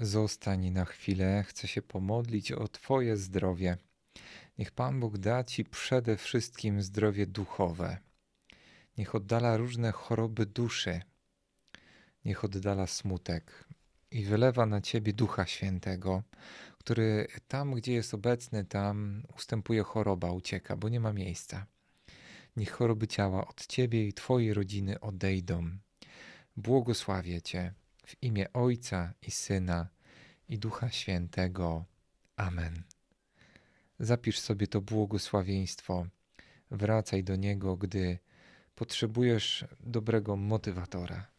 Zostań na chwilę, chcę się pomodlić o Twoje zdrowie. Niech Pan Bóg da Ci przede wszystkim zdrowie duchowe. Niech oddala różne choroby duszy. Niech oddala smutek i wylewa na Ciebie Ducha Świętego, który tam, gdzie jest obecny, tam ustępuje choroba, ucieka, bo nie ma miejsca. Niech choroby ciała od Ciebie i Twojej rodziny odejdą. Błogosławię Cię w imię Ojca i Syna i Ducha Świętego. Amen. Zapisz sobie to błogosławieństwo. Wracaj do niego, gdy potrzebujesz dobrego motywatora.